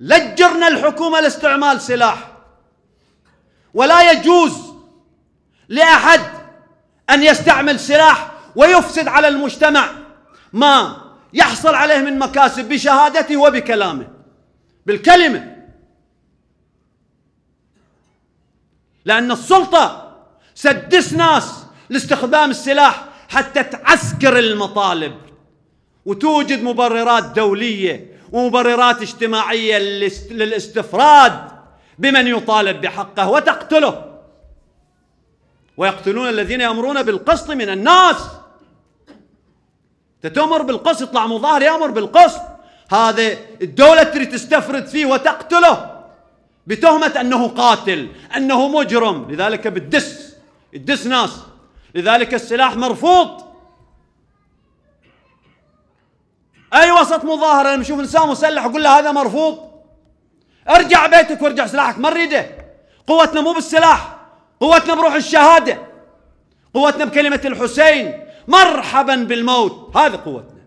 لجرنا الحكومة لاستعمال سلاح ولا يجوز لأحد أن يستعمل سلاح ويفسد على المجتمع ما يحصل عليه من مكاسب بشهادته وبكلامه بالكلمة لأن السلطة سدس ناس لاستخدام السلاح حتى تعسكر المطالب وتوجد مبررات دولية ومبررات اجتماعية للاستفراد بمن يطالب بحقه وتقتله ويقتلون الذين يأمرون بالقسط من الناس تتأمر بالقسط يطلع مظاهر يأمر بالقسط هذا الدولة تريد تستفرد فيه وتقتله بتهمة أنه قاتل أنه مجرم لذلك بتدس تدس ناس لذلك السلاح مرفوض اي وسط مظاهره لما اشوف انسان مسلح اقول له هذا مرفوض ارجع بيتك وارجع سلاحك ما نريده قوتنا مو بالسلاح قوتنا بروح الشهاده قوتنا بكلمه الحسين مرحبا بالموت هذه قوتنا